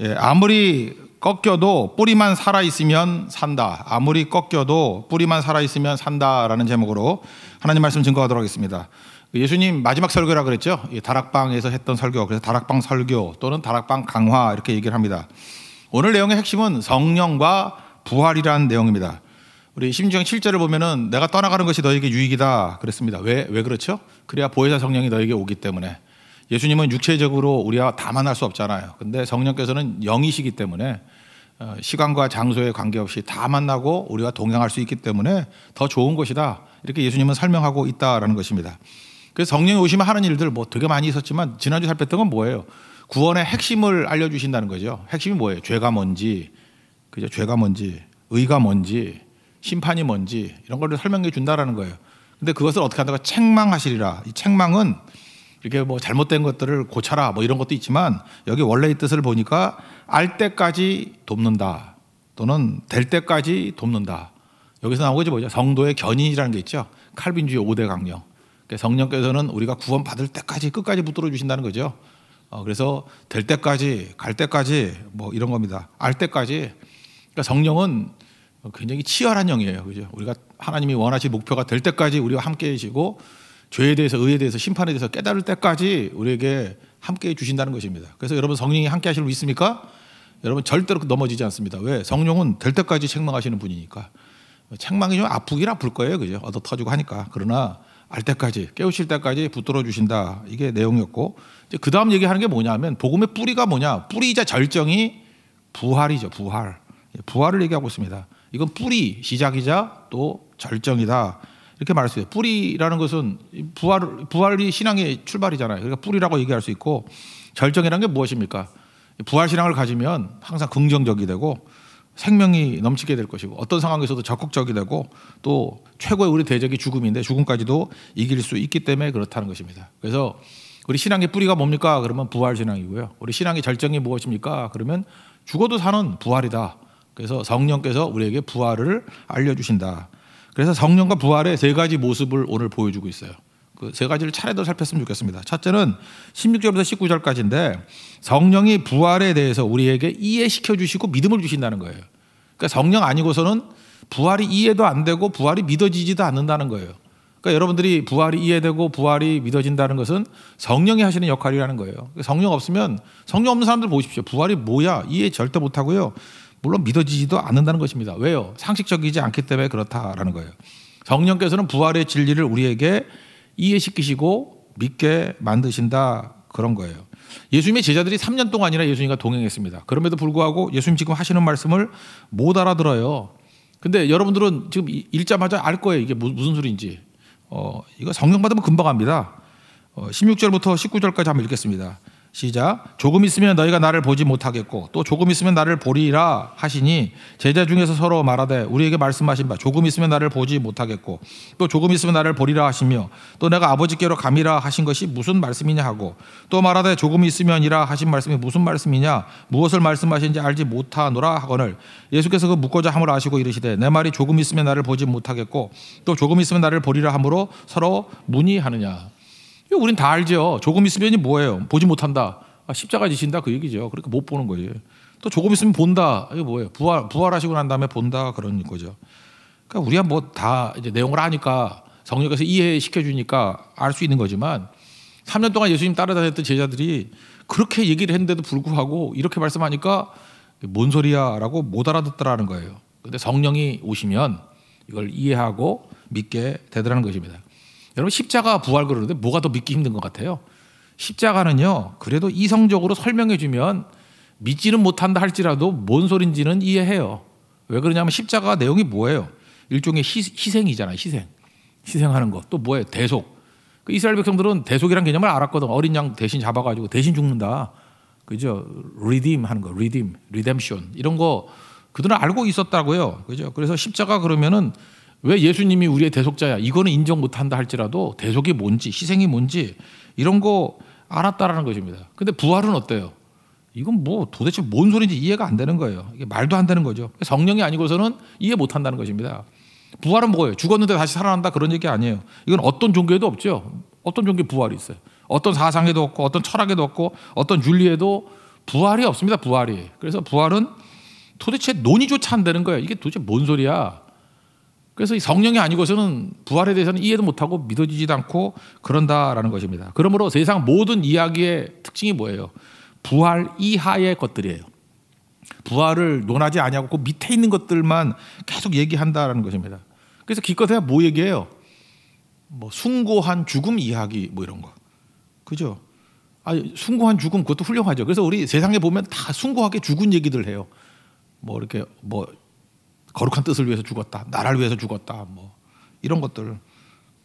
예, 아무리 꺾여도 뿌리만 살아 있으면 산다. 아무리 꺾여도 뿌리만 살아 있으면 산다라는 제목으로 하나님 말씀 증거하도록 하겠습니다. 예수님 마지막 설교라 그랬죠. 예, 다락방에서 했던 설교. 그래서 다락방 설교 또는 다락방 강화 이렇게 얘기를 합니다. 오늘 내용의 핵심은 성령과 부활이라는 내용입니다. 우리 심지어 7절을 보면은 내가 떠나가는 것이 너에게 유익이다 그랬습니다. 왜, 왜 그렇죠? 그래야 보혜사 성령이 너에게 오기 때문에. 예수님은 육체적으로 우리와 다 만날 수 없잖아요. 근데 성령께서는 영이시기 때문에 어, 시간과 장소에 관계없이 다 만나고 우리와 동행할 수 있기 때문에 더 좋은 것이다. 이렇게 예수님은 설명하고 있다라는 것입니다. 그래서 성령이 오시면 하는 일들 뭐 되게 많이 있었지만 지난주 살폈던 건 뭐예요? 구원의 핵심을 알려주신다는 거죠. 핵심이 뭐예요? 죄가 뭔지, 그죠? 죄가 뭔지, 의가 뭔지, 심판이 뭔지 이런 걸 설명해 준다라는 거예요. 근데 그것을 어떻게 한다고 책망하시리라. 이 책망은 이렇게 뭐 잘못된 것들을 고쳐라 뭐 이런 것도 있지만 여기 원래의 뜻을 보니까 알 때까지 돕는다 또는 될 때까지 돕는다. 여기서 나온 것이 뭐죠? 성도의 견인이라는 게 있죠. 칼빈주의 5대 강령. 그러니까 성령께서는 우리가 구원받을 때까지 끝까지 붙들어 주신다는 거죠. 어, 그래서 될 때까지, 갈 때까지 뭐 이런 겁니다. 알 때까지. 그러니까 성령은 굉장히 치열한 영이에요. 그죠? 우리가 하나님이 원하시 목표가 될 때까지 우리와 함께 해시고 죄에 대해서 의에 대해서 심판에 대해서 깨달을 때까지 우리에게 함께 해 주신다는 것입니다. 그래서 여러분 성령이 함께 하실 수 있습니까? 여러분 절대로 넘어지지 않습니다. 왜? 성령은 될 때까지 책망하시는 분이니까. 책망이 좀 아프긴 아플 거예요. 그죠? 얻어 터지고 하니까. 그러나 알 때까지 깨우실 때까지 붙들어 주신다. 이게 내용이었고 이제 그다음 얘기하는 게 뭐냐면 복음의 뿌리가 뭐냐? 뿌리이자 절정이 부활이죠. 부활. 예, 부활을 얘기하고 있습니다. 이건 뿌리 시작이자 또 절정이다. 이렇게 말할 수 있어요. 뿌리라는 것은 부활, 부활이 신앙의 출발이잖아요. 그러니까 뿌리라고 얘기할 수 있고 절정이라는 게 무엇입니까? 부활 신앙을 가지면 항상 긍정적이 되고 생명이 넘치게 될 것이고 어떤 상황에서도 적극적이 되고 또 최고의 우리 대적이 죽음인데 죽음까지도 이길 수 있기 때문에 그렇다는 것입니다. 그래서 우리 신앙의 뿌리가 뭡니까? 그러면 부활 신앙이고요. 우리 신앙의 절정이 무엇입니까? 그러면 죽어도 사는 부활이다. 그래서 성령께서 우리에게 부활을 알려주신다. 그래서 성령과 부활의 세 가지 모습을 오늘 보여주고 있어요. 그 세 가지를 차례대로 살폈으면 좋겠습니다. 첫째는 16절부터 19절까지인데 성령이 부활에 대해서 우리에게 이해시켜 주시고 믿음을 주신다는 거예요. 그러니까 성령 아니고서는 부활이 이해도 안 되고 부활이 믿어지지도 않는다는 거예요. 그러니까 여러분들이 부활이 이해되고 부활이 믿어진다는 것은 성령이 하시는 역할이라는 거예요. 성령 없으면 성령 없는 사람들 보십시오. 부활이 뭐야 이해 절대 못 하고요. 물론 믿어지지도 않는다는 것입니다. 왜요? 상식적이지 않기 때문에 그렇다라는 거예요. 성령께서는 부활의 진리를 우리에게 이해시키시고 믿게 만드신다 그런 거예요. 예수님의 제자들이 3년 동안이나 예수님과 동행했습니다. 그럼에도 불구하고 예수님 지금 하시는 말씀을 못 알아들어요. 근데 여러분들은 지금 읽자마자 알 거예요. 이게 무슨 소리인지. 어, 이거 성령 받으면 금방 합니다. 어, 16절부터 19절까지 한번 읽겠습니다. 시작. 조금 있으면 너희가 나를 보지 못하겠고 또 조금 있으면 나를 보리라 하시니 제자 중에서 서로 말하되 우리에게 말씀하신 바 조금 있으면 나를 보지 못하겠고 또 조금 있으면 나를 보리라 하시며 또 내가 아버지께로 감이라 하신 것이 무슨 말씀이냐 하고 또 말하되 조금 있으면이라 하신 말씀이 무슨 말씀이냐 무엇을 말씀하신지 알지 못하노라 하거늘 예수께서 그 묻고자 함을 아시고 이르시되 내 말이 조금 있으면 나를 보지 못하겠고 또 조금 있으면 나를 보리라 함으로 서로 문의하느냐 우린 다 알죠. 조금 있으면 뭐예요? 보지 못한다. 아, 십자가 지신다 그 얘기죠. 그러니까 못 보는 거예요. 또 조금 있으면 본다. 이게 뭐예요? 부활 부활하시고 난 다음에 본다 그런 거죠. 그러니까 우리가 뭐다 이제 내용을 아니까 성령께서 이해시켜 주니까 알 수 있는 거지만 3년 동안 예수님 따라다녔던 제자들이 그렇게 얘기를 했는데도 불구하고 이렇게 말씀하니까 뭔 소리야라고 못 알아듣더라는 거예요. 근데 성령이 오시면 이걸 이해하고 믿게 되더라는 것입니다. 여러분 십자가 부활 그러는데 뭐가 더 믿기 힘든 것 같아요? 십자가는요. 그래도 이성적으로 설명해 주면 믿지는 못한다 할지라도 뭔 소린지는 이해해요. 왜 그러냐면 십자가 내용이 뭐예요? 일종의 희, 생이잖아요 희생. 희생하는 것. 또 뭐예요? 대속. 그 이스라엘 백성들은 대속이란 개념을 알았거든. 어린 양 대신 잡아가지고 대신 죽는다. 그죠? 리딤 하는 거. 리딤. 리뎀션. 이런 거 그들은 알고 있었다고요. 그죠? 그래서 십자가 그러면은 왜 예수님이 우리의 대속자야? 이거는 인정 못한다 할지라도 대속이 뭔지, 희생이 뭔지 이런 거 알았다라는 것입니다. 근데 부활은 어때요? 이건 뭐 도대체 뭔 소리인지 이해가 안 되는 거예요. 이게 말도 안 되는 거죠. 성령이 아니고서는 이해 못 한다는 것입니다. 부활은 뭐예요? 죽었는데 다시 살아난다 그런 얘기 아니에요. 이건 어떤 종교에도 없죠. 어떤 종교에 부활이 있어요. 어떤 사상에도 없고 어떤 철학에도 없고 어떤 윤리에도 부활이 없습니다. 부활이. 그래서 부활은 도대체 논의조차 안 되는 거예요. 이게 도대체 뭔 소리야? 그래서 이 성령이 아니고서는 부활에 대해서는 이해도 못하고 믿어지지도 않고 그런다라는 것입니다. 그러므로 세상 모든 이야기의 특징이 뭐예요? 부활 이하의 것들이에요. 부활을 논하지 아니하고 그 밑에 있는 것들만 계속 얘기한다라는 것입니다. 그래서 기껏해야 뭐 얘기해요? 뭐 숭고한 죽음 이야기 뭐 이런 거. 그죠? 아 숭고한 죽음 그것도 훌륭하죠. 그래서 우리 세상에 보면 다 숭고하게 죽은 얘기들 해요. 뭐 이렇게 뭐 거룩한 뜻을 위해서 죽었다. 나라를 위해서 죽었다. 뭐 이런 것들.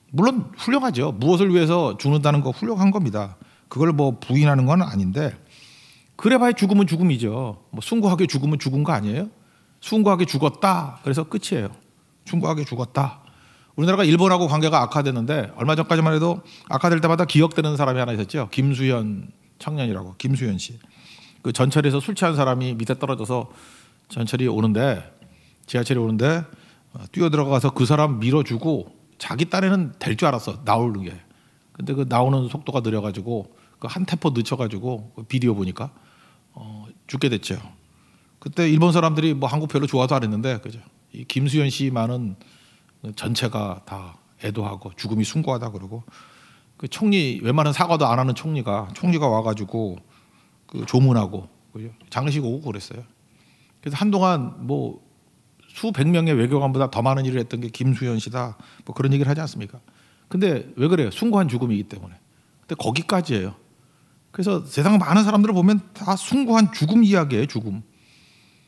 물론 훌륭하죠. 무엇을 위해서 죽는다는 거 훌륭한 겁니다. 그걸 뭐 부인하는 건 아닌데 그래봐야 죽음은 죽음이죠. 뭐순고하게 죽으면 죽은 거 아니에요? 순고하게 죽었다. 그래서 끝이에요. 순고하게 죽었다. 우리나라가 일본하고 관계가 악화됐는데 얼마 전까지만 해도 악화될 때마다 기억되는 사람이 하나 있었죠. 김수현 청년이라고 김수현 씨. 그 전철에서 술 취한 사람이 밑에 떨어져서 전철이 오는데 지하철에 오는데 뛰어 들어가서 그 사람 밀어주고 자기 딴에는 될 줄 알았어 나오는 게 근데 그 나오는 속도가 느려가지고 그한 템포 늦춰가지고 그 비디오 보니까 어, 죽게 됐죠. 그때 일본 사람들이 뭐 한국 별로 좋아도 안 했는데 그죠. 이 김수현 씨만은 전체가 다 애도하고 죽음이 숭고하다 그러고 그 총리 웬만한 사과도 안 하는 총리가 총리가 와가지고 그 조문하고 그죠? 장례식 오고 그랬어요. 그래서 한동안 뭐 수백 명의 외교관보다 더 많은 일을 했던 게 김수현 씨다. 뭐 그런 얘기를 하지 않습니까? 근데 왜 그래요? 숭고한 죽음이기 때문에. 근데 거기까지예요. 그래서 세상 많은 사람들을 보면 다 숭고한 죽음 이야기예요, 죽음.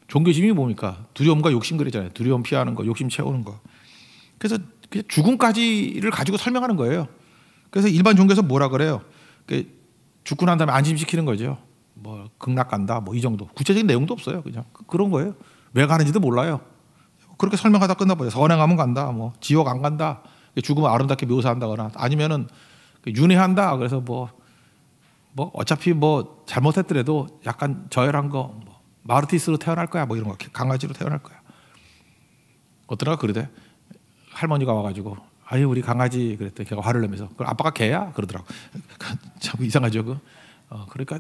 종교심이 뭡니까? 두려움과 욕심 그랬잖아요. 두려움 피하는 거, 욕심 채우는 거. 그래서 죽음까지를 가지고 설명하는 거예요. 그래서 일반 종교에서 뭐라 그래요? 그 죽고 난 다음에 안심시키는 거죠. 뭐 극락 간다, 뭐 이 정도. 구체적인 내용도 없어요, 그냥 그, 그런 거예요. 왜 가는지도 몰라요. 그렇게 설명하다 끝나버려요. 선행하면 간다. 뭐 지옥 안 간다. 죽음을 아름답게 묘사한다거나 아니면은 그 윤회한다. 그래서 뭐뭐 뭐 어차피 뭐 잘못했더라도 약간 저열한 거 뭐 마르티스로 태어날 거야. 뭐 이런 거 강아지로 태어날 거야. 어떠나 그러대 할머니가 와가지고 아유 우리 강아지 그랬더니 걔가 화를 내면서 그 아빠가 개야 그러더라고. 참 이상하죠 그. 어, 그러니까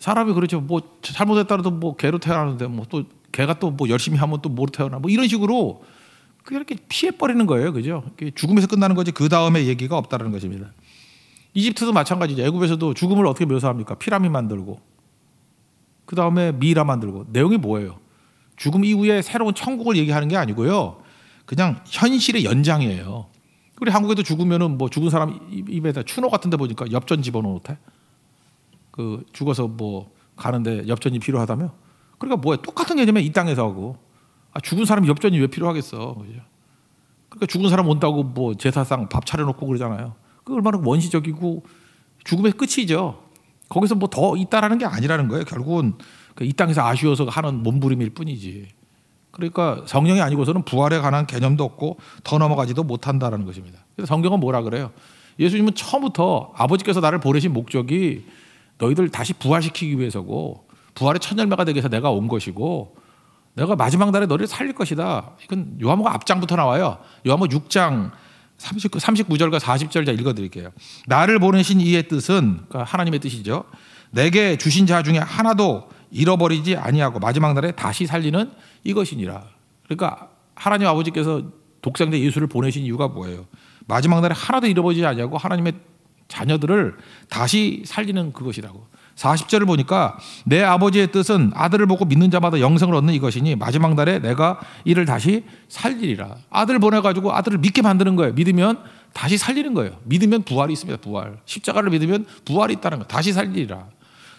사람이 그렇죠. 뭐 잘못했다라도 뭐 개로 태어나는데 뭐또 걔가 또 뭐 열심히 하면 또못어나뭐 이런 식으로 그렇게 피해 버리는 거예요, 그죠? 죽음에서 끝나는 거지 그 다음에 얘기가 없다는 것입니다. 이집트도 마찬가지죠. 애굽에서도 죽음을 어떻게 묘사합니까? 피라미 만들고 그 다음에 미라 만들고 내용이 뭐예요? 죽음 이후에 새로운 천국을 얘기하는 게 아니고요. 그냥 현실의 연장이에요. 우리 한국에도 죽으면뭐 죽은 사람 입에다 추노 같은데 보니까 엽전 집어넣어 놓대. 그 죽어서 뭐 가는데 엽전이 필요하다며 그러니까 뭐야 똑같은 개념에 이 땅에서 하고 아, 죽은 사람 엽전이 왜 필요하겠어? 그죠? 그러니까 죽은 사람 온다고 뭐 제사상 밥 차려놓고 그러잖아요. 그 얼마나 원시적이고 죽음의 끝이죠. 거기서 뭐 더 있다라는 게 아니라는 거예요. 결국은 그 이 땅에서 아쉬워서 하는 몸부림일 뿐이지. 그러니까 성령이 아니고서는 부활에 관한 개념도 없고 더 넘어가지도 못한다라는 것입니다. 그래서 성경은 뭐라 그래요? 예수님은 처음부터 아버지께서 나를 보내신 목적이 너희들 다시 부활시키기 위해서고 부활의 첫 열매가 되기 위해서 내가 온 것이고 내가 마지막 날에 너를 살릴 것이다. 이건 요한복음 앞장부터 나와요. 요한복음 6장 39, 39절과 40절 제가 읽어드릴게요. 나를 보내신 이의 뜻은 그러니까 하나님의 뜻이죠. 내게 주신 자 중에 하나도 잃어버리지 아니하고 마지막 날에 다시 살리는 이것이니라. 그러니까 하나님 아버지께서 독생자 예수를 보내신 이유가 뭐예요? 마지막 날에 하나도 잃어버리지 아니하고 하나님의 자녀들을 다시 살리는 그것이라고. 40절을 보니까 내 아버지의 뜻은 아들을 보고 믿는 자마다 영생을 얻는 이것이니 마지막 날에 내가 이를 다시 살리리라. 아들 보내가지고 아들을 믿게 만드는 거예요. 믿으면 다시 살리는 거예요. 믿으면 부활이 있습니다. 부활. 십자가를 믿으면 부활이 있다는 거예요 다시 살리리라.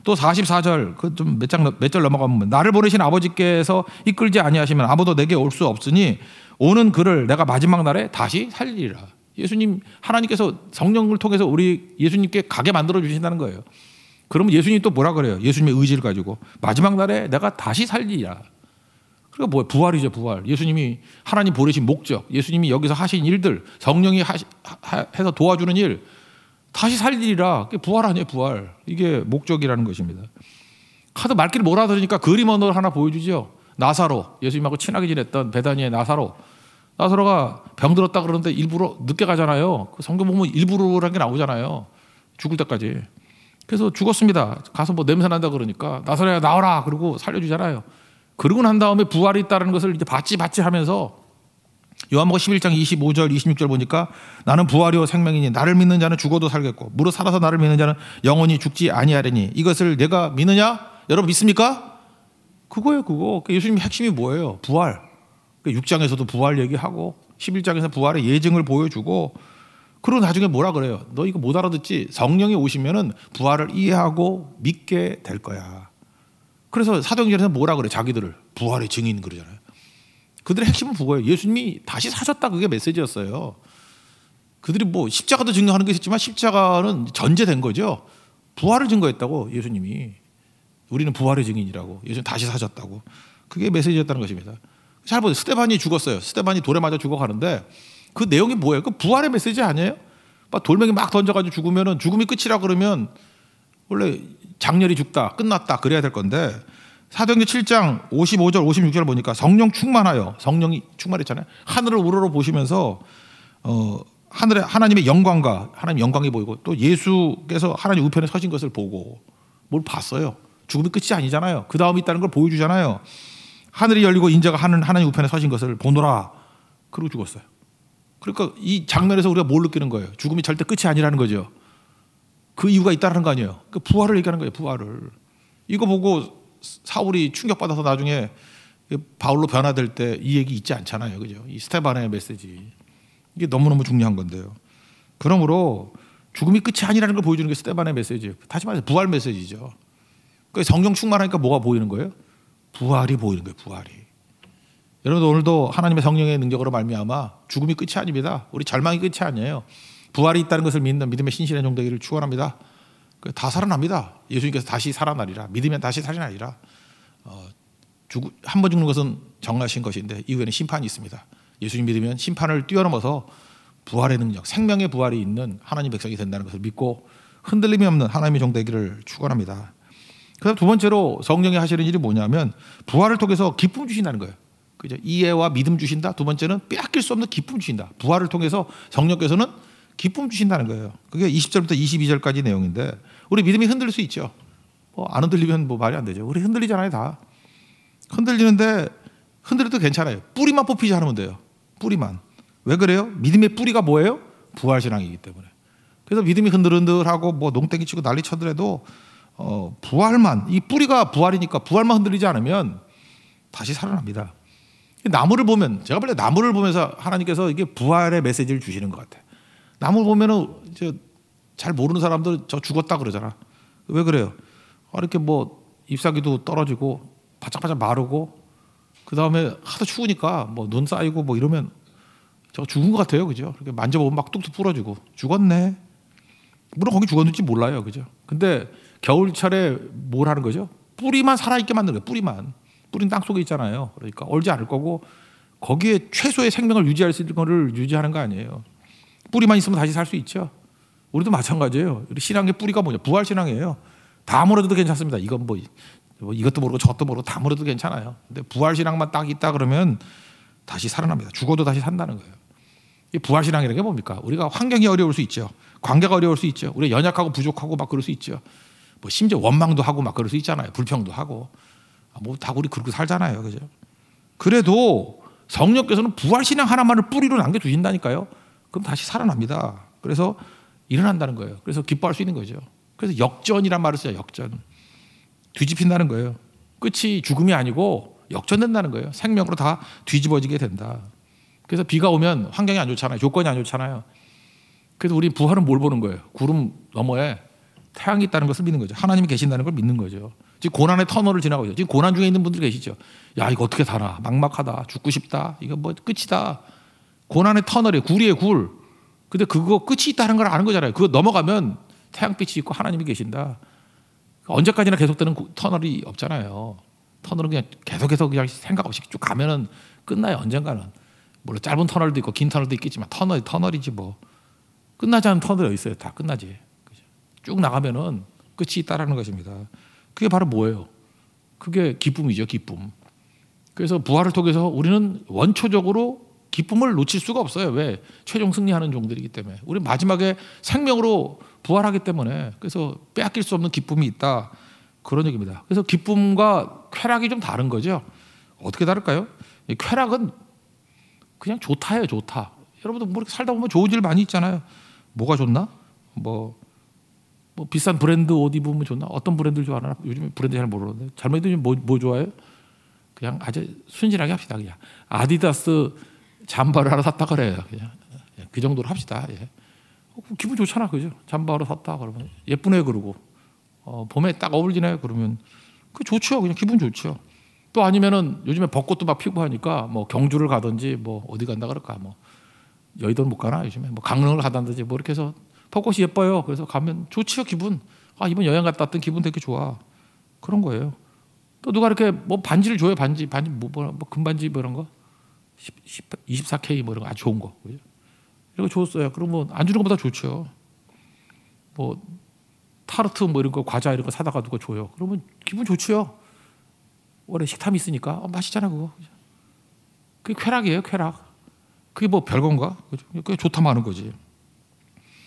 또 44절 그 좀 몇 장 몇 절 넘어가면 나를 보내신 아버지께서 이끌지 아니하시면 아무도 내게 올 수 없으니 오는 그를 내가 마지막 날에 다시 살리리라. 예수님 하나님께서 성령을 통해서 우리 예수님께 가게 만들어 주신다는 거예요. 그러면 예수님이 또 뭐라 그래요? 예수님의 의지를 가지고 마지막 날에 내가 다시 살리라. 그러니까 뭐 부활이죠, 부활. 예수님이 하나님 보내신 목적, 예수님이 여기서 하신 일들, 성령이 하시, 하, 해서 도와주는 일, 다시 살리라. 그게 부활 아니에요, 부활. 이게 목적이라는 것입니다. 하도 말귀를 몰아들으니까 그림 언어를 하나 보여주죠. 나사로, 예수님하고 친하게 지냈던 베다니의 나사로. 나사로가 병들었다 그러는데 일부러 늦게 가잖아요. 그 성경 보면 일부러라는 게 나오잖아요. 죽을 때까지. 그래서 죽었습니다. 가서 뭐 냄새 난다 그러니까 나서라 나와라. 그리고 살려주잖아요. 그러고 난 다음에 부활이 있다는 것을 이제 봤지 봤지 하면서 요한복음 11장 25절 26절 보니까 나는 부활이요 생명이니 나를 믿는 자는 죽어도 살겠고 무로 살아서 나를 믿는 자는 영원히 죽지 아니하리니 이것을 내가 믿느냐? 여러분 믿습니까? 그거예요 그거. 그러니까 예수님 의 핵심이 뭐예요? 부활. 그 그러니까 6장에서도 부활 얘기하고 11장에서 부활의 예증을 보여주고 그리고 나중에 뭐라 그래요? 너 이거 못 알아듣지? 성령이 오시면은 부활을 이해하고 믿게 될 거야. 그래서 사도행전에서 뭐라 그래? 자기들을 부활의 증인 그러잖아요. 그들의 핵심은 그거예요. 예수님이 다시 사셨다 그게 메시지였어요. 그들이 뭐 십자가도 증거하는 게 있었지만 십자가는 전제된 거죠. 부활을 증거했다고 예수님이 우리는 부활의 증인이라고 예수님 다시 사셨다고 그게 메시지였다는 것입니다. 잘 보세요. 스테반이 죽었어요. 스테반이 돌에 맞아 죽어가는데 그 내용이 뭐예요? 그 부활의 메시지 아니에요? 막 돌멩이 막 던져가지고 죽으면은 죽음이 끝이라 그러면 원래 장렬히 죽다 끝났다 그래야 될 건데 사도행전 7장 55절 56절 보니까 성령 충만하여 성령이 충만했잖아요. 하늘을 우러러 보시면서 어 하늘에 하나님의 영광과 하나님 영광이 보이고 또 예수께서 하나님 우편에 서신 것을 보고 뭘 봤어요. 죽음이 끝이 아니잖아요. 그 다음이 있다는 걸 보여주잖아요. 하늘이 열리고 인자가 하나님 우편에 서신 것을 보노라. 그러고 죽었어요. 그러니까 이 장면에서 우리가 뭘 느끼는 거예요? 죽음이 절대 끝이 아니라는 거죠. 그 이유가 있다는거 아니에요. 그 부활을 얘기하는 거예요. 부활을. 이거 보고 사울이 충격받아서 나중에 바울로 변화될 때 이 얘기 있지 않잖아요. 그죠? 이 스테반의 메시지. 이게 너무너무 중요한 건데요. 그러므로 죽음이 끝이 아니라는 걸 보여주는 게 스테반의 메시지 다시 말해서 부활 메시지죠. 그 성령 충만하니까 뭐가 보이는 거예요? 부활이 보이는 거예요. 부활이. 여러분 오늘도 하나님의 성령의 능력으로 말미암아 죽음이 끝이 아닙니다. 우리 절망이 끝이 아니에요. 부활이 있다는 것을 믿는 믿음의 신실한 종되기를 축원합니다. 그 다 살아납니다. 예수님께서 다시 살아나리라. 믿으면 다시 살아나리라. 어, 한번 죽는 것은 정하신 것인데 이후에는 심판이 있습니다. 예수님 믿으면 심판을 뛰어넘어서 부활의 능력, 생명의 부활이 있는 하나님 백성이 된다는 것을 믿고 흔들림이 없는 하나님의 종되기를 축원합니다. 그다음 두 번째로 성령이 하시는 일이 뭐냐면 부활을 통해서 기쁨 주신다는 거예요. 그죠? 이해와 믿음 주신다. 두 번째는 빼앗길 수 없는 기쁨 주신다. 부활을 통해서 성령께서는 기쁨 주신다는 거예요. 그게 20절부터 22절까지 내용인데 우리 믿음이 흔들릴 수 있죠. 뭐안 흔들리면 뭐 말이 안 되죠. 우리 흔들리잖아요, 다. 흔들리는데 흔들려도 괜찮아요. 뿌리만 뽑히지 않으면 돼요. 뿌리만. 왜 그래요? 믿음의 뿌리가 뭐예요? 부활 신앙이기 때문에. 그래서 믿음이 흔들흔들하고 뭐 농땡이 치고 난리 쳐더라도 어, 부활만 이 뿌리가 부활이니까 부활만 흔들리지 않으면 다시 살아납니다. 나무를 보면 제가 볼 때 나무를 보면서 하나님께서 이게 부활의 메시지를 주시는 것 같아. 나무를 보면은 잘 모르는 사람들 저 죽었다 그러잖아. 왜 그래요? 아, 이렇게 뭐 잎사귀도 떨어지고 바짝바짝 마르고 그 다음에 하도 추우니까 뭐 눈 쌓이고 뭐 이러면 저 죽은 것 같아요, 그죠? 이렇게 만져보면 막 뚝뚝 부러지고 죽었네. 물론 거기 죽었는지 몰라요, 그죠? 근데 겨울철에 뭘 하는 거죠? 뿌리만 살아있게 만드는 거예요, 뿌리만. 뿌린 땅 속에 있잖아요. 그러니까 얼지 않을 거고 거기에 최소의 생명을 유지할 수 있는 거를 유지하는 거 아니에요. 뿌리만 있으면 다시 살 수 있죠. 우리도 마찬가지예요. 우리 신앙의 뿌리가 뭐냐? 부활신앙이에요. 다 물어도 괜찮습니다. 이건 뭐, 뭐 이것도 모르고 저것도 모르고 다 물어도 괜찮아요. 근데 부활신앙만 딱 있다 그러면 다시 살아납니다. 죽어도 다시 산다는 거예요. 이 부활신앙이라는 게 뭡니까? 우리가 환경이 어려울 수 있죠. 관계가 어려울 수 있죠. 우리가 연약하고 부족하고 막 그럴 수 있죠. 뭐 심지어 원망도 하고 막 그럴 수 있잖아요. 불평도 하고. 아, 뭐다 우리 그렇게 살잖아요. 그죠? 그래도 성령께서는 부활신앙 하나만을 뿌리로 남겨주신다니까요. 그럼 다시 살아납니다. 그래서 일어난다는 거예요. 그래서 기뻐할 수 있는 거죠. 그래서 역전이란 말을 써요. 역전. 뒤집힌다는 거예요. 끝이 죽음이 아니고 역전된다는 거예요. 생명으로 다 뒤집어지게 된다. 그래서 비가 오면 환경이 안 좋잖아요. 조건이 안 좋잖아요. 그래서 우리 부활은 뭘 보는 거예요? 구름 너머에 태양이 있다는 것을 믿는 거죠. 하나님이 계신다는 걸 믿는 거죠. 지금 고난의 터널을 지나고 있어요. 지금 고난 중에 있는 분들 계시죠. 야, 이거 어떻게 살아? 막막하다. 죽고 싶다. 이거 뭐 끝이다. 고난의 터널에 구리의 굴. 근데 그거 끝이 있다는 걸 아는 거잖아요. 그거 넘어가면 태양빛이 있고 하나님이 계신다. 언제까지나 계속되는 터널이 없잖아요. 터널은 그냥 계속해서 그냥 생각 없이 쭉 가면은 끝나요. 언젠가는. 물론 짧은 터널도 있고 긴 터널도 있겠지만 터널이 터널이지 뭐. 끝나지 않은 터널이 있어요. 다 끝나지. 쭉 나가면은 끝이 있다라는 것입니다. 그게 바로 뭐예요? 그게 기쁨이죠, 기쁨. 그래서 부활을 통해서 우리는 원초적으로 기쁨을 놓칠 수가 없어요. 왜? 최종 승리하는 종들이기 때문에. 우리 마지막에 생명으로 부활하기 때문에 그래서 빼앗길 수 없는 기쁨이 있다. 그런 얘기입니다. 그래서 기쁨과 쾌락이 좀 다른 거죠. 어떻게 다를까요? 쾌락은 그냥 좋다예요, 좋다. 여러분들뭐 이렇게 살다 보면 좋은 일 많이 있잖아요. 뭐가 좋나? 뭐뭐 비싼 브랜드 옷 입으면 좋나? 어떤 브랜드를 좋아하나? 요즘 브랜드 잘 모르는데 젊은이들 뭐, 뭐 좋아해요? 그냥 아주 순진하게 합시다 그냥 아디다스 잠바를 하나 샀다 그래요 그냥 예, 그 정도로 합시다 예. 어, 기분 좋잖아 그죠? 잠바 하나 샀다 그러면 예쁘네 그러고 어, 봄에 딱 어울리네 그러면 그 좋죠 그냥 기분 좋죠 또 아니면은 요즘에 벚꽃도 막 피고 하니까 뭐 경주를 가든지 뭐 어디 간다 그럴까 뭐 여의도는 못 가나 요즘에 뭐 강릉을 가든지 뭐 이렇게 해서 벚꽃이 예뻐요. 그래서 가면 좋지요, 기분. 아, 이번 여행 갔다 왔던 기분 되게 좋아. 그런 거예요. 또 누가 이렇게 뭐 반지를 줘요, 반지. 반지, 뭐, 뭐, 뭐 금반지 뭐 이런 거. 10, 24K 뭐 이런 거. 아 좋은 거. 그죠? 이런 거 줬어요. 그러면안 뭐 주는 것보다 좋죠. 뭐 타르트 뭐 이런 거 과자 이런 거 사다가 누가 줘요. 그러면 기분 좋지요. 원래 식탐이 있으니까 어, 맛있잖아 그거. 그게 쾌락이에요, 쾌락. 그게 뭐 별건가? 그게 좋다 마는 거지.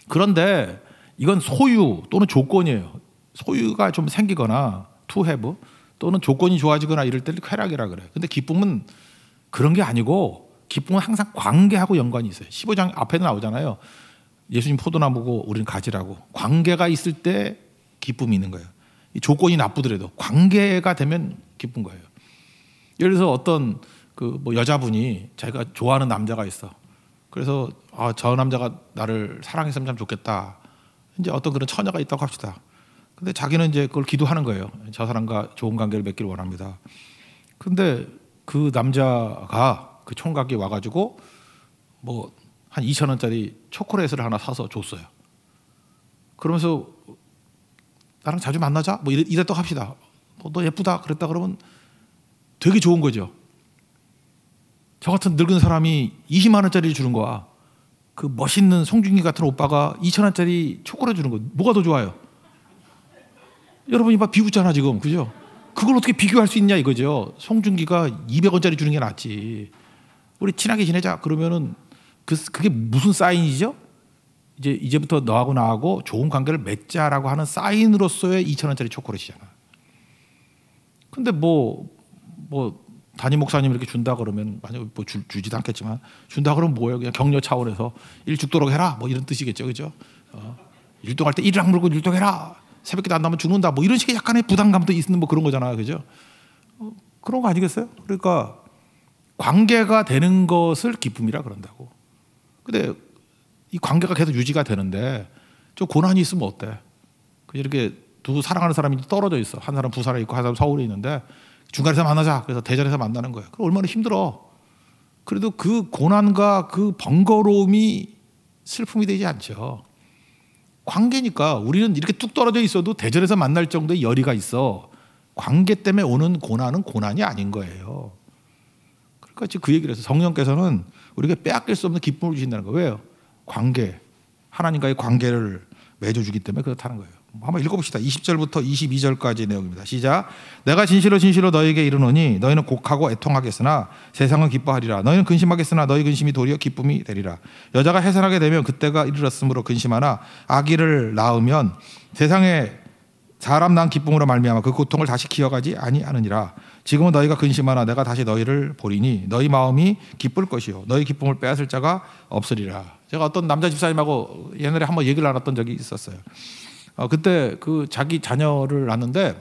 그런데 이건 소유 또는 조건이에요. 소유가 좀 생기거나 to have 또는 조건이 좋아지거나 이럴 때는 쾌락이라 그래. 근데 기쁨은 그런 게 아니고 기쁨은 항상 관계하고 연관이 있어요. 15장 앞에 나오잖아요. 예수님 포도나무고 우리는 가지라고. 관계가 있을 때 기쁨이 있는 거예요. 이 조건이 나쁘더라도 관계가 되면 기쁜 거예요. 예를 들어서 어떤 그 뭐 여자분이 자기가 좋아하는 남자가 있어. 그래서 아, 저 남자가 나를 사랑했으면 참 좋겠다. 이제 어떤 그런 처녀가 있다고 합시다. 근데 자기는 이제 그걸 기도하는 거예요. 저 사람과 좋은 관계를 맺기를 원합니다. 근데 그 남자가 그 총각이 와가지고 뭐 한 2천 원짜리 초콜릿을 하나 사서 줬어요. 그러면서 나랑 자주 만나자 뭐 이랬, 다고 합시다. 뭐, 너 예쁘다 그랬다 그러면 되게 좋은 거죠. 저 같은 늙은 사람이 20만 원짜리를 주는 거야. 그 멋있는 송중기 같은 오빠가 2천 원짜리 초콜릿 주는 거 뭐가 더 좋아요? 여러분이 막 비웃잖아 지금 그죠? 그걸 어떻게 비교할 수 있냐 이거죠. 송중기가 200원짜리 주는 게 낫지. 우리 친하게 지내자 그러면은 그, 그게 무슨 사인이죠? 이제 이제부터 너하고 나하고 좋은 관계를 맺자라고 하는 사인으로서의 2천 원짜리 초콜릿이잖아. 근데 뭐뭐 뭐, 뭐 담임 목사님 이렇게 준다 그러면 만약 뭐 주, 주지도 않겠지만 준다 그러면 뭐예요? 그냥 격려 차원에서 일 죽도록 해라 뭐 이런 뜻이겠죠, 그죠? 어, 일동할 때 일랑 물고 일동해라 새벽에도안 나면 죽는다 뭐 이런 식의 약간의 부담감도 있는 뭐 그런 거잖아요, 그죠? 어, 그런 거 아니겠어요? 그러니까 관계가 되는 것을 기쁨이라 그런다고. 근데 이 관계가 계속 유지가 되는데 좀 고난이 있으면 어때? 그 이렇게 두 사랑하는 사람이 떨어져 있어. 한 사람 부산에 있고 한 사람 서울에 있는데 중간에서 만나자. 그래서 대전에서 만나는 거예요. 그럼 얼마나 힘들어. 그래도 그 고난과 그 번거로움이 슬픔이 되지 않죠. 관계니까 우리는 이렇게 뚝 떨어져 있어도 대전에서 만날 정도의 열의가 있어. 관계 때문에 오는 고난은 고난이 아닌 거예요. 그러니까 지금 그 얘기를 해서 성령께서는 우리가 빼앗길 수 없는 기쁨을 주신다는 거예요. 왜요? 관계. 하나님과의 관계를 맺어주기 때문에 그렇다는 거예요. 뭐 한번 읽어봅시다. 20절부터 22절까지 내용입니다. 시작. 내가 진실로 진실로 너에게 희 이르노니 너희는 곡하고 애통하겠으나 세상은 기뻐하리라. 너희는 근심하겠으나 너희 근심이 도리어 기쁨이 되리라. 여자가 해산하게 되면 그때가 이르렀으므로 근심하나 아기를 낳으면 세상에 사람 난 기쁨으로 말미암아 그 고통을 다시 기억하지 아니하느니라. 지금은 너희가 근심하나 내가 다시 너희를 보리니 너희 마음이 기쁠 것이요 너희 기쁨을 빼앗을 자가 없으리라. 제가 어떤 남자 집사님하고 옛날에 한번 얘기를 나눴던 적이 있었어요. 어, 그때 그 자기 자녀를 낳는데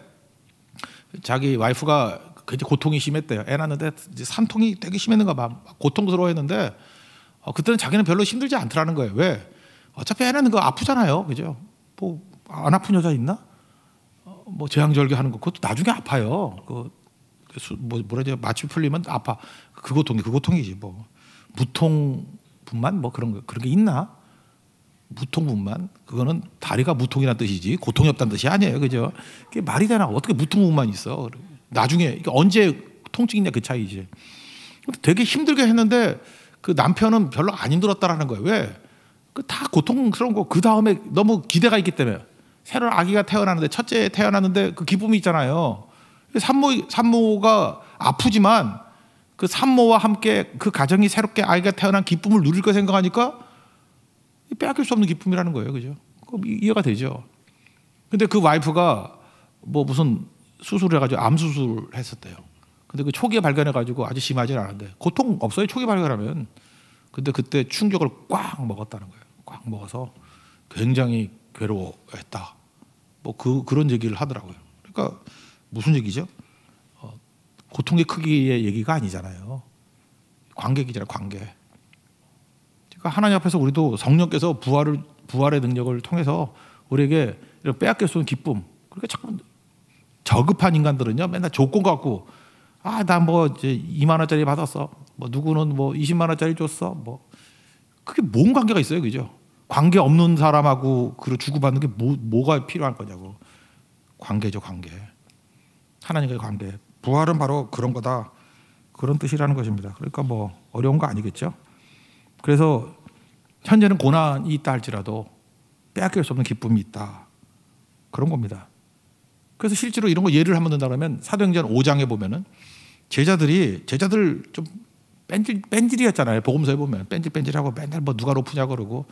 자기 와이프가 굉장히 고통이 심했대요. 애 낳는데 이제 산통이 되게 심했는가 봐. 고통스러워했는데 어, 그때는 자기는 별로 힘들지 않더라는 거예요. 왜? 어차피 애 낳는 거 아프잖아요. 그죠? 뭐 안 아픈 여자 있나? 어, 뭐 제왕절개 하는 거 그것도 나중에 아파요. 그, 그 뭐, 뭐라 해야 마취 풀리면 아파. 그 고통이 그 고통이지 뭐. 무통뿐만 뭐 그런 거 그런 게 있나? 무통분만 그거는 다리가 무통이란 뜻이지 고통이 없다는 뜻이 아니에요 그죠 그게 말이 되나 어떻게 무통분만 있어 나중에 이게 언제 통증이냐 그 차이지 되게 힘들게 했는데 그 남편은 별로 안 힘들었다라는 거예요 왜그 다 고통스러운 거그 다음에 너무 기대가 있기 때문에 새로운 아기가 태어나는데 첫째 태어났는데 그 기쁨이 있잖아요 그 산모 산모가 아프지만 그 산모와 함께 그 가정이 새롭게 아이가 태어난 기쁨을 누릴 거 생각하니까 빼앗길 수 없는 기쁨이라는 거예요. 그죠? 이해가 되죠. 근데 그 와이프가 뭐 무슨 수술을 해가지고 암수술을 했었대요. 근데 그 초기에 발견해가지고 아주 심하진 않은데 고통 없어요. 초기 발견하면. 근데 그때 충격을 꽉 먹었다는 거예요. 꽉 먹어서 굉장히 괴로워했다. 뭐 그, 그런 얘기를 하더라고요. 그러니까 무슨 얘기죠? 어, 고통의 크기의 얘기가 아니잖아요. 관객이잖아요. 관계. 그러니까 하나님 앞에서 우리도 성령께서 부활을 부활의 능력을 통해서 우리에게 빼앗길 수 있는 기쁨. 그러니 자꾸 저급한 인간들은요, 맨날 조건 갖고 아, 나뭐 이제 2만 원짜리 받았어. 뭐 누구는 뭐 20만 원짜리 줬어. 뭐 그게 뭔 관계가 있어요, 그죠? 관계 없는 사람하고 그를 주고받는 게 뭐, 뭐가 필요한 거냐고. 관계죠, 관계. 하나님과의 관계. 부활은 바로 그런 거다. 그런 뜻이라는 것입니다. 그러니까 뭐 어려운 거 아니겠죠? 그래서 현재는 고난이 있다 할지라도 빼앗길 수 없는 기쁨이 있다. 그런 겁니다. 그래서 실제로 이런 거 예를 한번 든다 그러면 사도행전 5장에 보면은 제자들이 제자들 좀 뺀질 뺀질이었잖아요. 복음서에 보면 뺀질 뺀질하고 맨날 뭐 누가 높으냐 그러고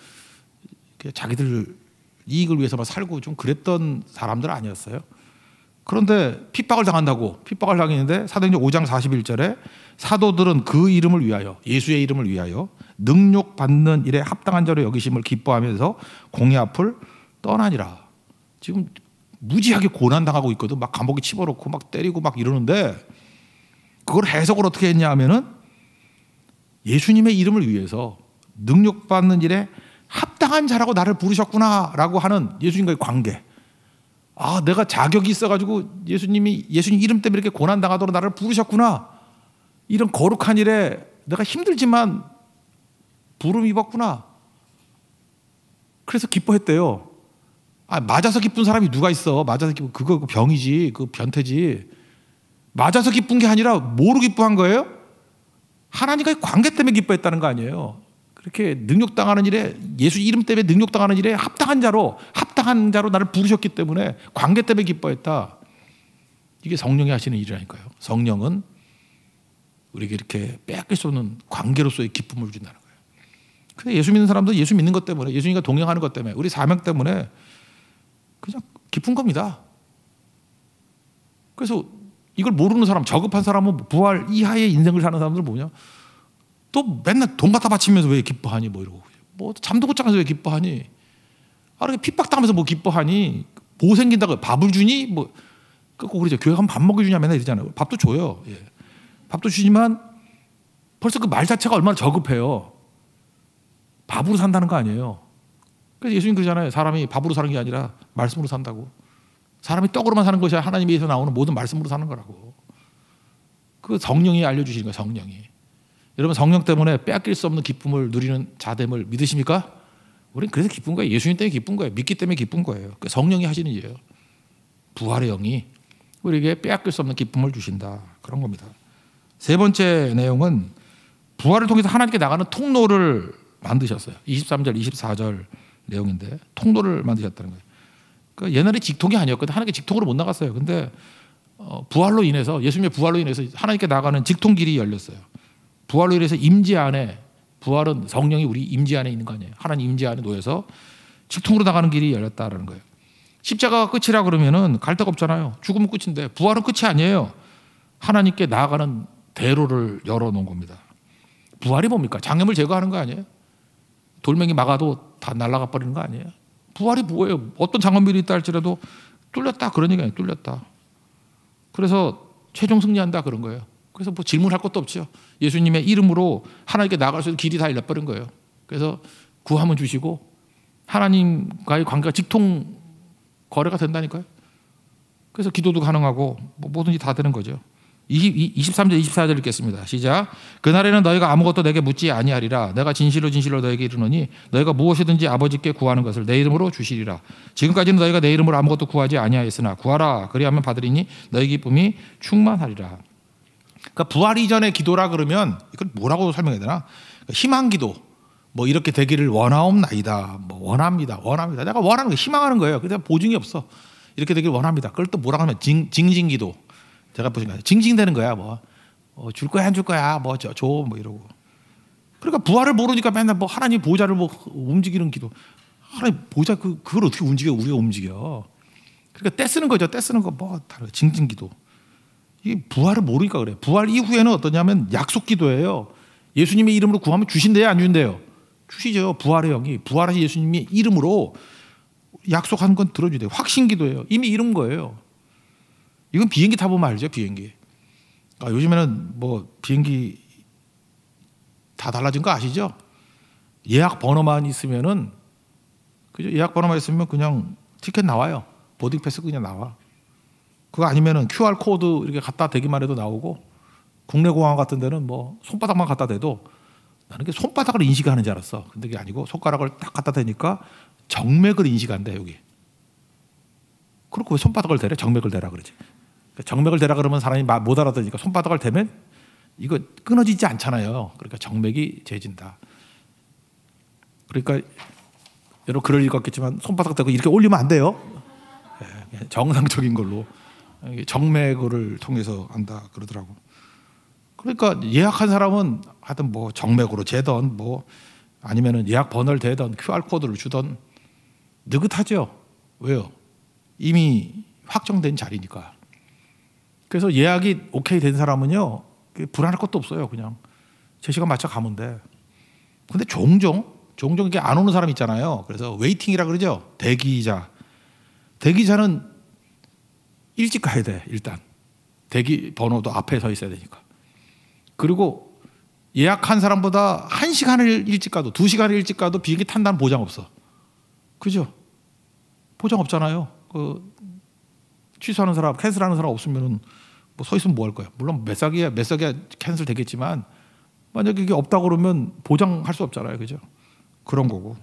자기들 이익을 위해서 막 살고 좀 그랬던 사람들 아니었어요. 그런데 핍박을 당한다고 핍박을 당했는데 사도행전 5장 41절에 사도들은 그 이름을 위하여 예수의 이름을 위하여 능력 받는 일에 합당한 자로 여기심을 기뻐하면서 공의 앞을 떠나니라. 지금 무지하게 고난 당하고 있거든. 막 감옥에 집어넣고 막 때리고 막 이러는데 그걸 해석을 어떻게 했냐 하면은 예수님의 이름을 위해서 능력 받는 일에 합당한 자라고 나를 부르셨구나라고 하는 예수님과의 관계. 아, 내가 자격이 있어가지고 예수님이 예수님 이름 때문에 이렇게 고난 당하도록 나를 부르셨구나. 이런 거룩한 일에 내가 힘들지만 부름 입었구나. 그래서 기뻐했대요. 아, 맞아서 기쁜 사람이 누가 있어? 맞아서 기쁜 그거 그 병이지, 그 변태지. 맞아서 기쁜 게 아니라 모르 기뻐한 거예요? 하나님과의 관계 때문에 기뻐했다는 거 아니에요? 그렇게 능력 당하는 일에 예수 이름 때문에 능력 당하는 일에 합당한 자로 합당한 자로 나를 부르셨기 때문에 관계 때문에 기뻐했다. 이게 성령이 하시는 일이라니까요. 성령은 우리에게 이렇게 빼앗길 수 없는 관계로서의 기쁨을 준다는 거예요. 근데 예수 믿는 사람도 예수 믿는 것 때문에 예수님과 동행하는 것 때문에 우리 사명 때문에 그냥 기쁜 겁니다. 그래서 이걸 모르는 사람, 저급한 사람은 뭐 부활 이하의 인생을 사는 사람들 보냐? 또 맨날 돈 갖다 바치면서 왜 기뻐하니? 뭐 이러고. 뭐 잠도 못 자면서 왜 기뻐하니? 아, 이렇게 핍박당하면서 뭐 기뻐하니? 보 뭐 생긴다고 밥을 주니? 뭐 그거 그러죠. 교회 가면 밥 먹여주냐 맨날 이러잖아요. 밥도 줘요. 예. 밥도 주지만 벌써 그 말 자체가 얼마나 저급해요. 밥으로 산다는 거 아니에요. 그래서 예수님 그러잖아요. 사람이 밥으로 사는 게 아니라 말씀으로 산다고. 사람이 떡으로만 사는 것이 하나님에서 나오는 모든 말씀으로 사는 거라고. 그 성령이 알려주시는 거예요. 성령이. 여러분 성령 때문에 빼앗길 수 없는 기쁨을 누리는 자됨을 믿으십니까? 우리는 그래서 기쁜 거예요. 예수님 때문에 기쁜 거예요. 믿기 때문에 기쁜 거예요. 그 성령이 하시는 일이에요. 부활의 영이 우리에게 빼앗길 수 없는 기쁨을 주신다. 그런 겁니다. 세 번째 내용은 부활을 통해서 하나님께 나가는 통로를 만드셨어요. 23절, 24절 내용인데 통로를 만드셨다는 거예요. 그러니까 옛날에 직통이 아니었거든. 하나님께 직통으로 못 나갔어요. 근데 어, 부활로 인해서 예수님의 부활로 인해서 하나님께 나가는 직통 길이 열렸어요. 부활로 인해서 임지 안에 부활은 성령이 우리 임재 안에 있는 거 아니에요. 하나님 임재 안에 놓여서 질통으로 나가는 길이 열렸다라는 거예요. 십자가가 끝이라 그러면은 갈 데가 없잖아요. 죽으면 끝인데 부활은 끝이 아니에요. 하나님께 나아가는 대로를 열어놓은 겁니다. 부활이 뭡니까? 장애물 제거하는 거 아니에요? 돌멩이 막아도 다 날아가 버리는 거 아니에요? 부활이 뭐예요? 어떤 장원비이 있다 할지라도 뚫렸다 그런 얘기 아니에요. 뚫렸다. 그래서 최종 승리한다 그런 거예요. 그래서 뭐 질문할 것도 없죠. 예수님의 이름으로 하나님께 나갈 수 있는 길이 다 열려버린 거예요. 그래서 구하면 주시고 하나님과의 관계가 직통 거래가 된다니까요. 그래서 기도도 가능하고 뭐 뭐든지 다 되는 거죠. 2 3절 24절 읽겠습니다. 시작. 그날에는 너희가 아무것도 내게 묻지 아니하리라. 내가 진실로 진실로 너에게 이르노니 너희가 무엇이든지 아버지께 구하는 것을 내 이름으로 주시리라. 지금까지는 너희가 내 이름으로 아무것도 구하지 아니하였으나 구하라 그리하면 받으리니 너희 기쁨이 충만하리라. 그러니까 부활 이전의 기도라 그러면 이걸 뭐라고 설명해야 되나? 그러니까 희망 기도. 뭐 이렇게 되기를 원하옵나이다. 뭐 원합니다. 원합니다. 내가 원하는 거 희망하는 거예요. 그래서 보증이 없어. 이렇게 되길 원합니다. 그걸 또 뭐라고 하면 징, 징징기도. 제가 보시면 징징대는 거야. 뭐줄 어, 거야 안 줄 거야. 뭐줘뭐 뭐 이러고. 그러니까 부활을 모르니까 맨날 뭐 하나님 보좌를 뭐 움직이는 기도. 하나님 보좌 그 그걸 어떻게 움직여 우리가 움직여. 그러니까 떼쓰는 거죠. 떼쓰는 거 뭐 다른 징징기도. 이 부활을 모르니까 그래. 부활 이후에는 어떠냐면 약속 기도예요. 예수님의 이름으로 구하면 주신대요, 안 주신대요? 주시죠. 부활의 영이 부활하신 예수님의 이름으로 약속한 건 들어주대요. 확신 기도예요. 이미 이런 거예요. 이건 비행기 타보면 알죠, 비행기. 아, 요즘에는 뭐 비행기 다 달라진 거 아시죠? 예약 번호만 있으면은 그죠? 예약 번호만 있으면 그냥 티켓 나와요. 보딩 패스 그냥 나와. 그거 아니면은 QR 코드 이렇게 갖다 대기만 해도 나오고 국내 공항 같은 데는 뭐 손바닥만 갖다 대도 나는 게 손바닥을 인식하는 줄 알았어. 근데 그게 아니고 손가락을 딱 갖다 대니까 정맥을 인식한대 여기. 그렇고 왜 손바닥을 대래? 정맥을 대라 그러지. 그러니까 정맥을 대라 그러면 사람이 못알아들으니까 손바닥을 대면 이거 끊어지지 않잖아요. 그러니까 정맥이 재진다. 그러니까 여러분 그럴 일 같겠지만 손바닥 대고 이렇게 올리면 안 돼요. 예, 정상적인 걸로. 정맥을 통해서 한다 그러더라고. 그러니까 예약한 사람은 하여튼 뭐 정맥으로 재던 뭐 아니면은 예약 번호를 대던 QR 코드를 주던 느긋하죠. 왜요? 이미 확정된 자리니까. 그래서 예약이 오케이 된 사람은요 불안할 것도 없어요. 그냥 제 시간 맞춰 가면 돼. 근데 종종 종종 이게 안 오는 사람 있잖아요. 그래서 웨이팅이라 그러죠. 대기자. 대기자는 일찍 가야 돼, 일단. 대기 번호도 앞에 서 있어야 되니까. 그리고 예약한 사람보다 한 시간을 일찍 가도, 두 시간을 일찍 가도 비행기 탄다는 보장 없어. 그죠? 보장 없잖아요. 그 취소하는 사람, 캔슬하는 사람 없으면은 뭐 서 있으면 뭐 할 거야. 물론 몇사기야, 몇사기야 캔슬 되겠지만 만약에 이게 없다 그러면 보장할 수 없잖아요. 그죠? 그런 거고.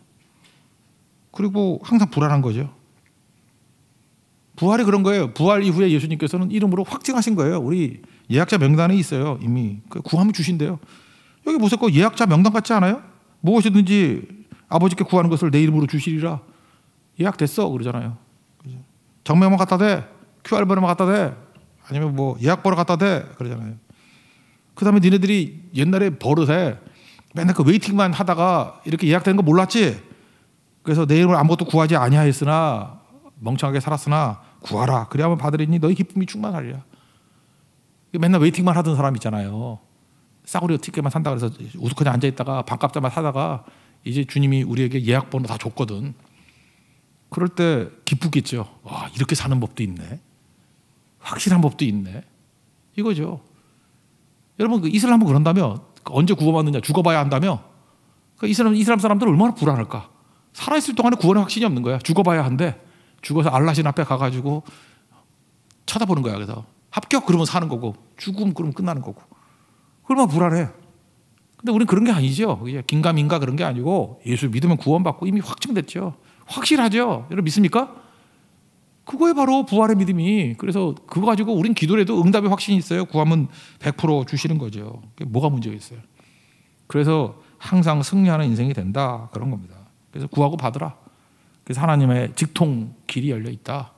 그리고 항상 불안한 거죠. 부활이 그런 거예요. 부활 이후에 예수님께서는 이름으로 확증하신 거예요. 우리 예약자 명단에 있어요. 이미 그 구하면 주신대요. 여기 보세요. 그 예약자 명단 같지 않아요? 무엇이든지 아버지께 구하는 것을 내 이름으로 주시리라. 예약됐어 그러잖아요. 정명만 갖다 대, QR 번호만 갖다 대, 아니면 뭐 예약 번호 갖다 대 그러잖아요. 그 다음에 니네들이 옛날에 버릇에 맨날 그 웨이팅만 하다가 이렇게 예약된 거 몰랐지? 그래서 내 이름을 아무것도 구하지 아니하였으나 멍청하게 살았으나 구하라. 그래야만 받으리니 너희 기쁨이 충만하리라. 맨날 웨이팅만 하던 사람 있잖아요. 싸구려 티켓만 산다 그래서 우두커니 앉아 있다가 반값자만 사다가 이제 주님이 우리에게 예약 번호 다 줬거든. 그럴 때 기쁘겠죠. 와, 이렇게 사는 법도 있네. 확실한 법도 있네. 이거죠. 여러분 그 이슬람은 그런다며 언제 구원받느냐 죽어봐야 한다며 그 이슬람 이슬람 사람들 은 얼마나 불안할까. 살아있을 동안에 구원의 확신이 없는 거야. 죽어봐야 한대 죽어서 알라신 앞에 가가지고 쳐다보는 거야. 그래서 합격 그러면 사는 거고 죽음 그러면 끝나는 거고. 그러면 불안해. 근데 우리는 그런 게 아니죠. 긴가민가 그런 게 아니고 예수 믿으면 구원받고 이미 확증됐죠. 확실하죠. 여러분 믿습니까? 그거에 바로 부활의 믿음이. 그래서 그거 가지고 우린 기도해도 응답의 확신이 있어요. 구하면 100% 주시는 거죠. 뭐가 문제가있어요 그래서 항상 승리하는 인생이 된다. 그런 겁니다. 그래서 구하고 받으라. 그래서 하나님의 직통 길이 열려 있다.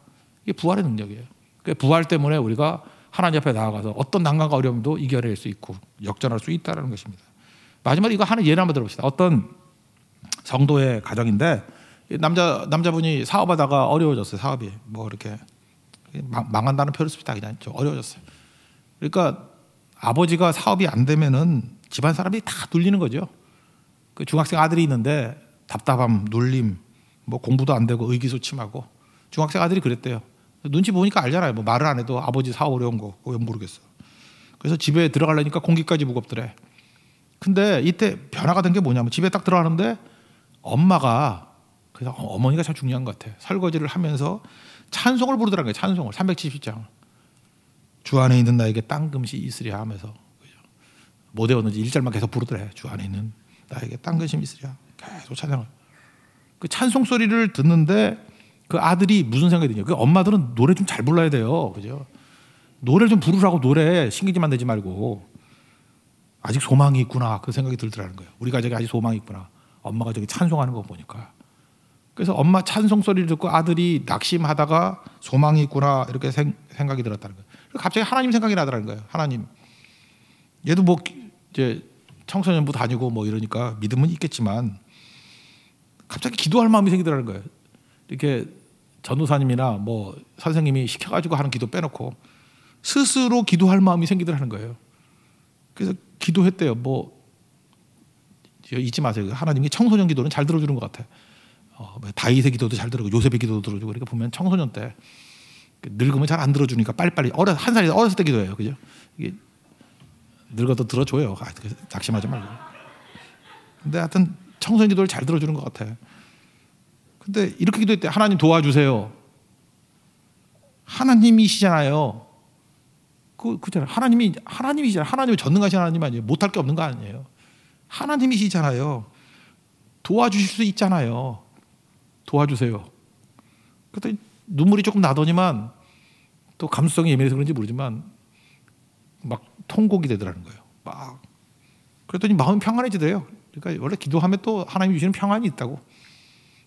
이게 부활의 능력이에요. 그 부활 때문에 우리가 하나님 앞에 나아가서 어떤 난관과 어려움도 이겨낼 수 있고 역전할 수 있다라는 것입니다. 마지막으로 이거 하는 예를 한번 들어봅시다. 어떤 성도의 가정인데 남자 남자분이 사업하다가 어려워졌어요. 사업이 뭐 이렇게 망, 한다는 표현을 씁다 그냥 좀 어려워졌어요. 그러니까 아버지가 사업이 안 되면은 집안 사람이 다 눌리는 거죠. 그 중학생 아들이 있는데 답답함, 눌림, 뭐 공부도 안 되고 의기소침하고 중학생 아들이 그랬대요. 눈치 보니까 알잖아요. 뭐 말을 안 해도 아버지 사업 어려운 거왜 모르겠어. 그래서 집에 들어가려니까 공기까지 무겁더래. 근데 이때 변화가 된 게 뭐냐면 집에 딱 들어가는데 엄마가 그래서 어머니가 참 중요한 것 같아. 설거지를 하면서 찬송을 부르더라는 거예요. 찬송을 370장. 주 안에 있는 나에게 땅 금시 있으랴 하면서 못 외웠는지 일절만 계속 부르더래. 주 안에 있는 나에게 땅 금시 있으랴. 계속 찬양을. 그 찬송 소리를 듣는데 그 아들이 무슨 생각이 드냐? 그 엄마들은 노래 좀 잘 불러야 돼요, 그죠? 노래를 좀 부르라고 노래 신기지만되지 말고 아직 소망이 있구나 그 생각이 들더라는 거예요. 우리 가족이 아직 소망이 있구나. 엄마가 저기 찬송하는 거 보니까. 그래서 엄마 찬송 소리를 듣고 아들이 낙심하다가 소망이 있구나 이렇게 생, 생, 각이 들었다는 거예요. 갑자기 하나님 생각이 나더라는 거예요. 하나님. 얘도 뭐 이제 청소년부 다니고 뭐 이러니까 믿음은 있겠지만 갑자기 기도할 마음이 생기더라는 거예요. 이렇게 전우사님이나 뭐 선생님이 시켜가지고 하는 기도 빼놓고 스스로 기도할 마음이 생기더라는 거예요. 그래서 기도했대요. 뭐 잊지 마세요. 하나님이 청소년 기도는 잘 들어주는 것 같아. 어, 뭐 다윗의 기도도 잘 들어주고 요셉의 기도도 들어주고 그러니까 보면 청소년 때 그 늙으면 잘 안 들어주니까 빨리빨리 어려 한 살이 어렸을 때 기도해요. 그죠? 이게 늙어도 들어줘요. 아, 그, 작심하지 말고. 근데 하여튼 청소년 기도를 잘 들어주는 것 같아. 근데 이렇게 기도했대. 하나님 도와주세요. 하나님이시잖아요. 그, 그잖아요. 하나님이, 하나님이시잖아요. 하나님이 전능하신 하나님 아니에요. 못할 게 없는 거 아니에요. 하나님이시잖아요. 도와주실 수 있잖아요. 도와주세요. 그때 눈물이 조금 나더니만 또 감수성이 예민해서 그런지 모르지만 막 통곡이 되더라는 거예요. 막. 그랬더니 마음이 평안해지대요. 그러니까 원래 기도하면 또 하나님 이 주시는 평안이 있다고.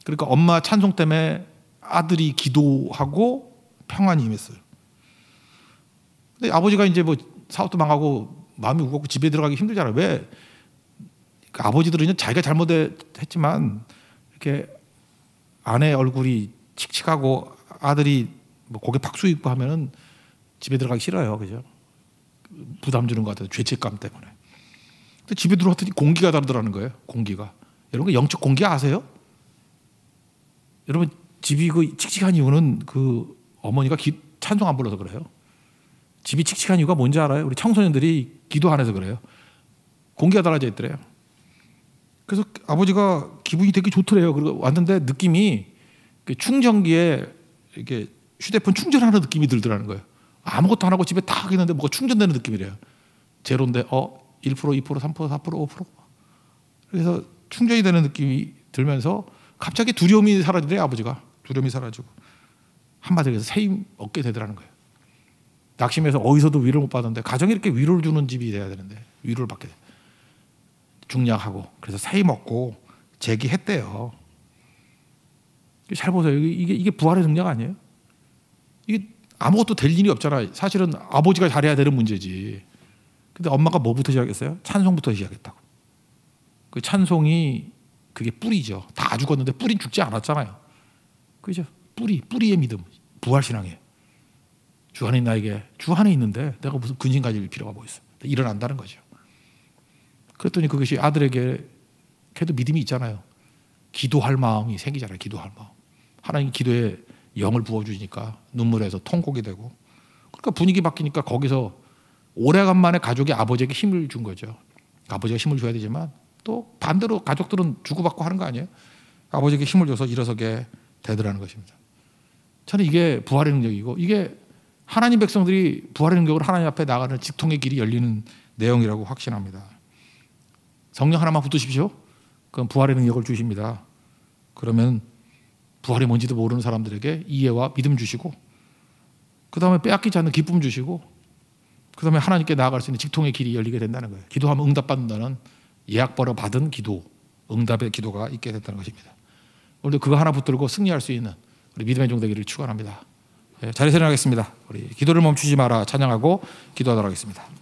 그러니까 엄마 찬송 때문에 아들이 기도하고 평안이 임했어요. 근데 아버지가 이제 뭐 사업도 망하고 마음이 무겁고 집에 들어가기 힘들잖아요. 왜? 그러니까 아버지들은 자기가 잘못했지만 이렇게 아내 얼굴이 칙칙하고 아들이 뭐 고개 박수 입고 하면은 집에 들어가기 싫어요. 그죠? 부담 주는 것 같아요. 죄책감 때문에. 근데 집에 들어왔더니 공기가 다르더라는 거예요. 공기가. 여러분 그 영적 공기 아세요? 여러분 집이 그 칙칙한 이유는 그 어머니가 기, 찬송 안 불러서 그래요. 집이 칙칙한 이유가 뭔지 알아요? 우리 청소년들이 기도 안 해서 그래요. 공기가 달라져 있더래요. 그래서 아버지가 기분이 되게 좋더래요. 그리고 왔는데 느낌이 그 충전기에 이렇게 휴대폰 충전하는 느낌이 들더라는 거예요. 아무것도 안 하고 집에 다 있는데 뭐가 충전되는 느낌이래요. 제로인데 어 1%, 2%, 3%, 4%, 5% 그래서 충전이 되는 느낌이 들면서 갑자기 두려움이 사라지래 아버지가 두려움이 사라지고 한마디로 해서 세임 얻게 되더라는 거예요. 낙심해서 어디서도 위를 못 받는데 가정이 이렇게 위로를 주는 집이 돼야 되는데 위로를 받게 돼. 중략하고 그래서 세임 얻고 재기했대요. 잘 보세요. 이게 이게 부활의 능력 아니에요? 이게 아무것도 될 일이 없잖아. 사실은 아버지가 잘해야 되는 문제지. 근데 엄마가 뭐부터 시작했어요? 찬송부터 시작했다고. 그 찬송이 그게 뿌리죠. 다 죽었는데 뿌린 죽지 않았잖아요. 그죠? 뿌리, 뿌리의 믿음, 부활신앙에. 주 안에 나에게, 주 안에 있는데 내가 무슨 근심 가질 필요가 뭐 있어. 일어난다는 거죠. 그랬더니 그것이 아들에게 걔도 믿음이 있잖아요. 기도할 마음이 생기잖아요. 기도할 마음. 하나님 기도에 영을 부어주니까 눈물에서 통곡이 되고 그러니까 분위기 바뀌니까 거기서 오래간만에 가족이 아버지에게 힘을 준 거죠. 아버지가 힘을 줘야 되지만 또 반대로 가족들은 주고받고 하는 거 아니에요? 아버지에게 힘을 줘서 일어서게 되더라는 것입니다. 저는 이게 부활의 능력이고 이게 하나님 백성들이 부활의 능력으로 하나님 앞에 나가는 직통의 길이 열리는 내용이라고 확신합니다. 성령 하나만 붙드십시오. 그럼 부활의 능력을 주십니다. 그러면 부활이 뭔지도 모르는 사람들에게 이해와 믿음 주시고 그 다음에 빼앗기지 않는 기쁨 주시고 그 다음에 하나님께 나아갈 수 있는 직통의 길이 열리게 된다는 거예요. 기도하면 응답받는다는 예약벌어 받은 기도, 응답의 기도가 있게 된다는 것입니다. 오늘도 그거 하나 붙들고 승리할 수 있는 우리 믿음의 종 되기를 축원합니다. 예, 자리에서 일겠습니다 우리 기도를 멈추지 마라 찬양하고 기도하도록 하겠습니다.